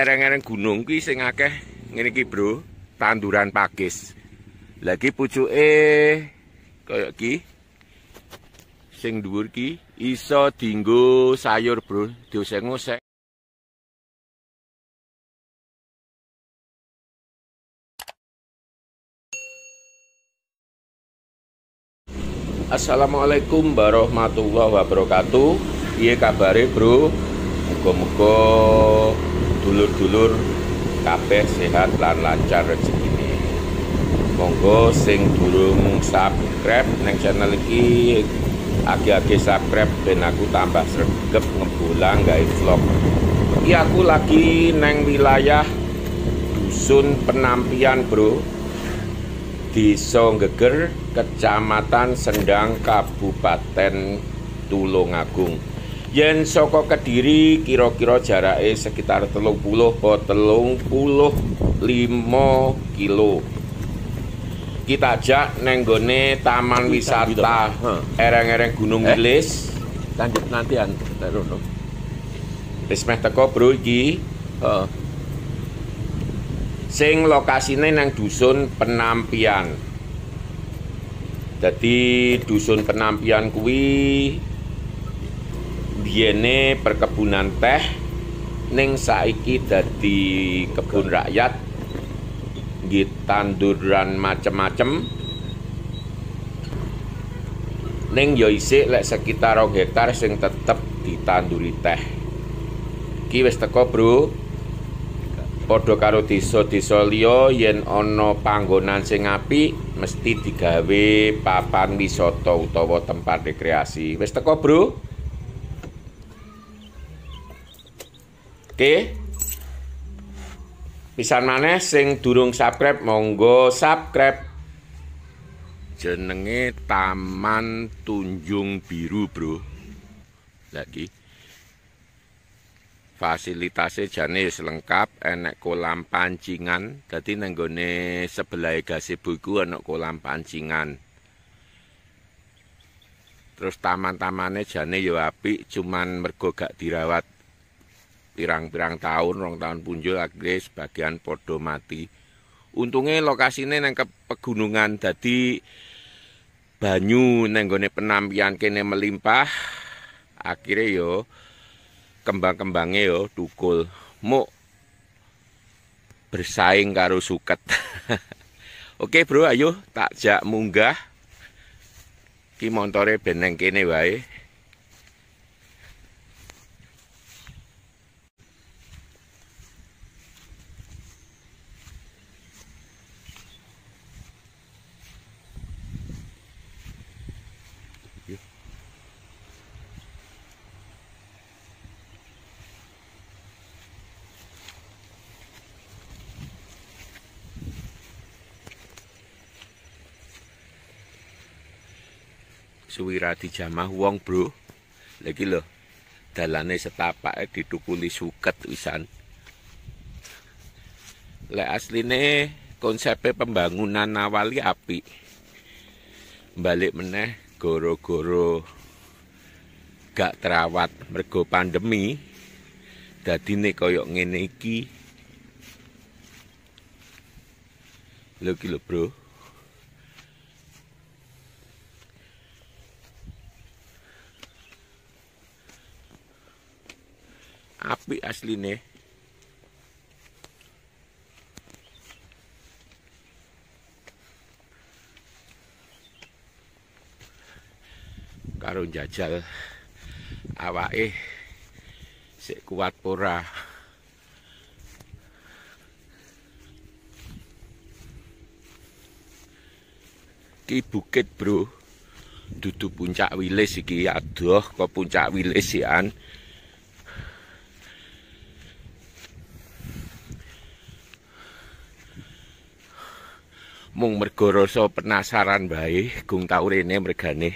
ereng-ereng gunung ki sing akeh ngene iki, Bro, tanduran pakis. lagi iki pucuke kaya iki. Sing dhuwur ki iso dinggo sayur, Bro, diusek ngosek Assalamualaikum warahmatullahi wabarakatuh. Iye kabare, Bro? Muga-muga dulur-dulur kabeh sehat lan lancar ini Monggo sing durung subscribe neng channel iki agi-agi subscribe ben aku tambah sergep ngebulang gawe vlog. iya aku lagi neng wilayah dusun penampian, Bro. di Songgeger, Kecamatan Sendang, Kabupaten Tulungagung yen soko Kediri kira-kira jaraknya sekitar puluh 30 puluh limo kilo kita ajak nenggone taman wisata ereng-ereng Gunung eh, lanjut nanti an terus. meh teko bro iki sing lokasine nang dusun Penampian Jadi dusun penampian kuwi biyene perkebunan teh ning saiki dadi kebun rakyat nggih tanduran macem-macem ning ya isih lek sekitar 2 hektar sing tetep ditanduri teh iki wis teko bro padha karo desa-desa liya yen ana panggonan sing apik mesti digawe papan wisata utawa tempat rekreasi wis teko bro Oke. Pisan maneh sing durung subscribe monggo subscribe. Jenenge Taman Tunjung Biru, Bro. Lagi fasilitasnya jenis lengkap enak kolam pancingan jadi nenggone sebelah gazebo iku anak kolam pancingan terus taman-tamannya jane yo ya api cuman mergo gak dirawat pirang-pirang tahun, rong tahun punjul akhirnya sebagian podo mati. Untungnya lokasi ini neng pegunungan, jadi banyu neng gone penampian kene melimpah. Akhirnya yo kembang-kembangnya yo tukul, mau bersaing karo suket. Oke bro, ayo takjak munggah. Ki montore beneng kene wae. suwirati jamah wong bro lagi loh dalane setapak e ditukuli suket wisan le asline konsep pembangunan awali api balik meneh goro-goro gak terawat mergo pandemi dadi nih koyok ngene iki lho bro asline. Karo jajal awake sik kuat ora. Ki bukit, Bro. Dudu puncak Wilis iki. Aduh, kok puncak Wilis sih, mung mergo rasa penasaran bae gung tau rene mergane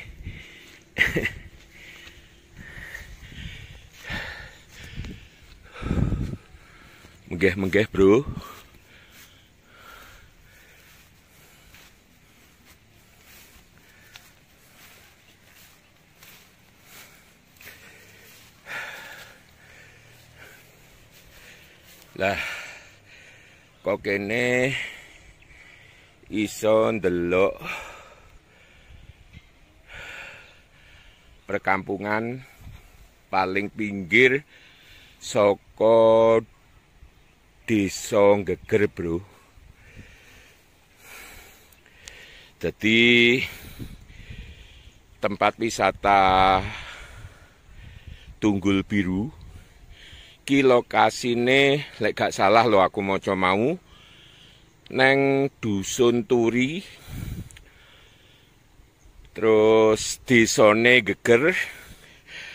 menggeh menggeh bro lah kok kene ini... iso ndelok perkampungan paling pinggir soko desa Geger, Bro. Jadi tempat wisata Tunggul Biru ki lokasine lek gak salah lo aku mau, mau neng dusun turi terus disone geger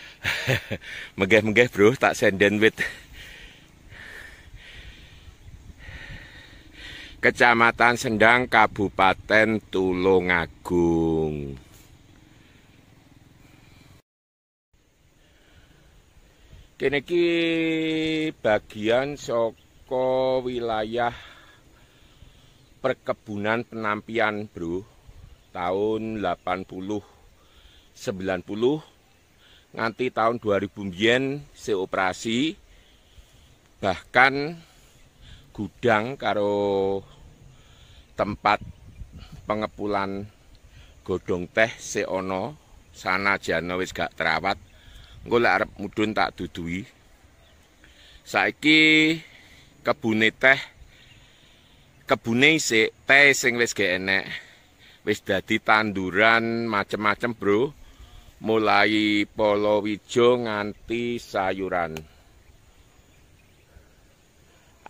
megah-megah bro tak senden wit Kecamatan Sendang Kabupaten Tulungagung Kene iki bagian saka wilayah perkebunan penampian bro tahun 80 90 nganti tahun 2000 mbiyen seoperasi bahkan gudang karo tempat pengepulan godong teh seono sanajan wis gak terawat engko lek arep tak duduhi saiki kebun teh kebune isik teh sing wis gak enek wis dadi tanduran macem-macem bro mulai polo wijo nganti sayuran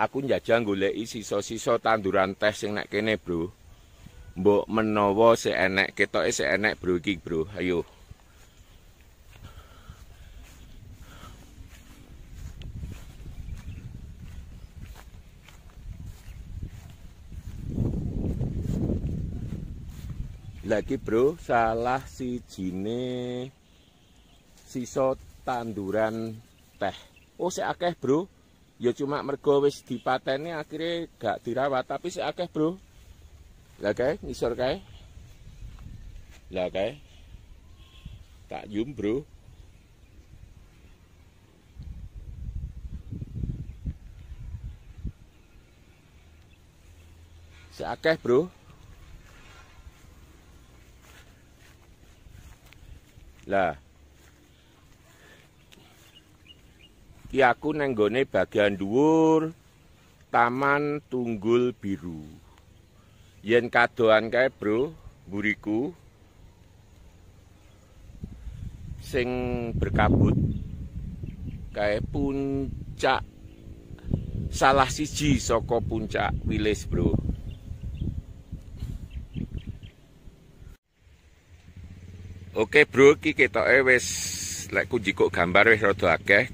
aku njajang golek sisa-sisa tanduran teh sing nek kene bro mbok menawa si enek ketoke si enek bro iki bro ayo lagi bro salah si jine sisa tanduran teh oh si akeh bro ya cuma mergo wis dipateni akhirnya gak dirawat tapi si akeh bro lah kayak ngisor kayak lah kayak tak yum bro si akeh bro Lah. Ki aku neng bagian dhuwur Taman Tunggul Biru. Yen kadoan kae, Bro, mburiku. Sing berkabut kae puncak salah siji saka puncak Wilis, Bro. Oke bro, iki ketoke wis lek kunci kok gambar wis rada akeh.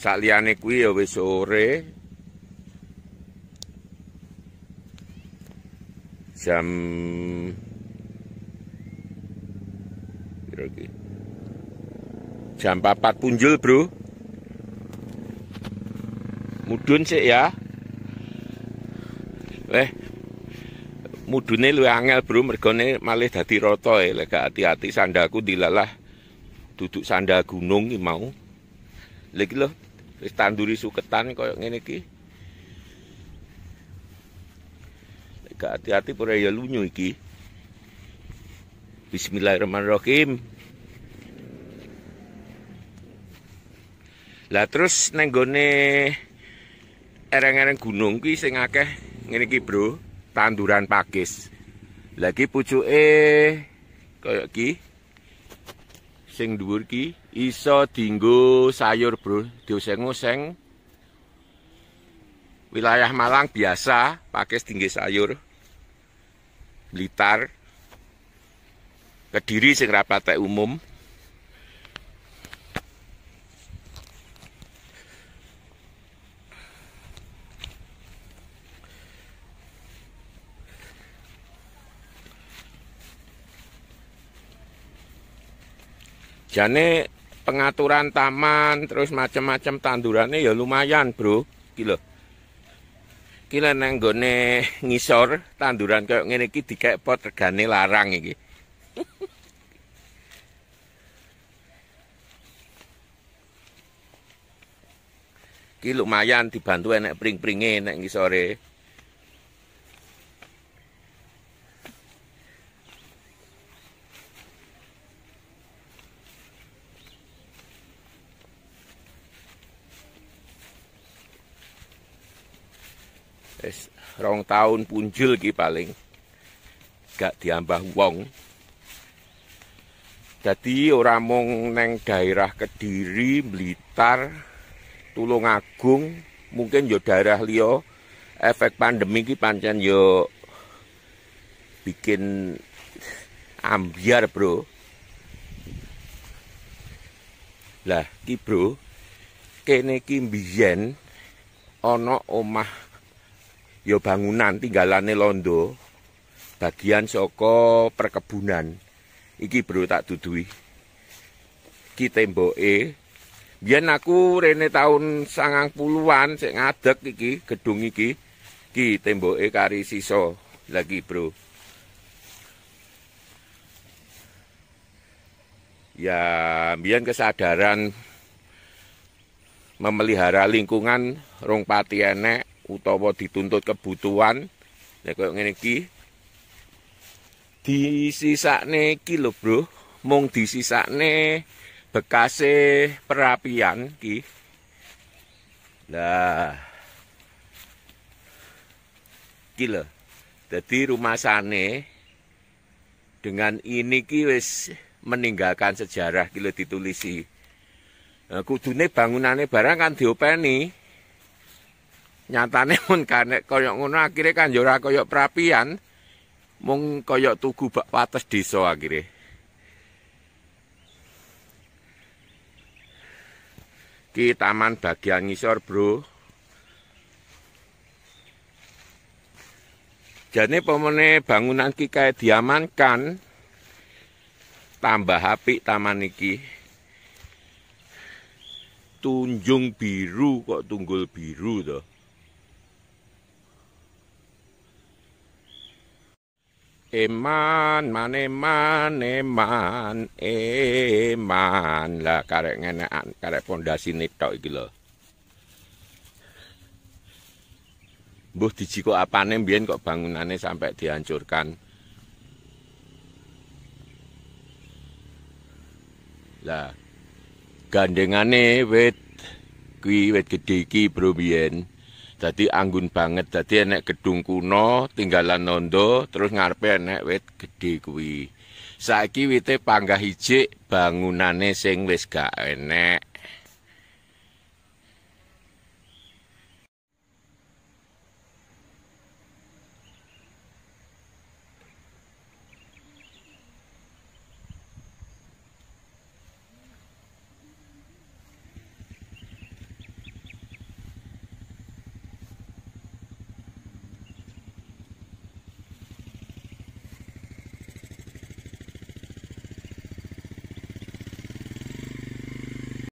Sak liyane kuwi ya wis sore. Jam Piroki? Jam 4 punjul, Bro. Mudun sik ya. Eh, mudune luwih angel bro mergane malih dadi roto e lek gak ati-ati sandalku dilalah duduk sandal gunung iki mau lek lho wis tanduri suketan koyo ngene iki lek gak ati-ati pura ya lunyu iki bismillahirrahmanirrahim lah terus neng gone ereng-ereng gunung ki sing akeh ngene iki bro tanduran pakis. Lagi pucuke kaya ki sing dhuwur ki iso dinggo sayur, Bro. Dioseng-oseng. Wilayah Malang biasa pakis tinggi sayur. Blitar Kediri sing rapatek umum jane pengaturan taman terus macam-macam tandurannya ya lumayan bro kilo kilo nenggone ngisor tanduran kayak gini ki di kayak pot regane larang iki ki lumayan dibantu enek pring-pringe enek ngisore Wis rong tahun punjul ki paling gak diambah wong. Jadi orang mung neng daerah Kediri, Blitar, Tulungagung, mungkin yo daerah liyo efek pandemi ki pancen yo bikin ambiar, Bro. Lah, ki Bro, kene ki mbiyen ana omah ya bangunan tinggalane londo bagian Soko perkebunan iki bro tak dudui iki temboke biyen aku rene tahun 90-an sik ngadeg iki gedung iki iki temboke kari siso lagi bro ya biyen kesadaran memelihara lingkungan rong pati enek utawa dituntut kebutuhan ya koyo ngene iki disisakne iki lho bro mung disisakne bekase perapian iki lah iki lho dadi rumah sane dengan ini ki wis meninggalkan sejarah kilo ditulisi. Nah, kudune bangunannya barang kan diopeni. nyatane mun kanek kaya ngono akhire kan yo ora kaya prapian mung kaya tugu bak wates desa akhire iki taman bagian ngisor bro jane pemene bangunan iki kae diamankan tambah apik taman iki tunjung biru kok tunggul biru toh Eman, man, eman, eman, Lah, karek ngene, karek pondasi nito iki lho. Mbah diji kok apane mbiyen kok bangunannya sampai dihancurkan. Lah gandengane wit kuwi wit gedhe iki bro mbiyen. dadi anggun banget dadi enek gedung kuno tinggalan nondo terus ngarepe enek wit gedhe kuwi saiki wite panggah ijik bangunane sing wis gak enek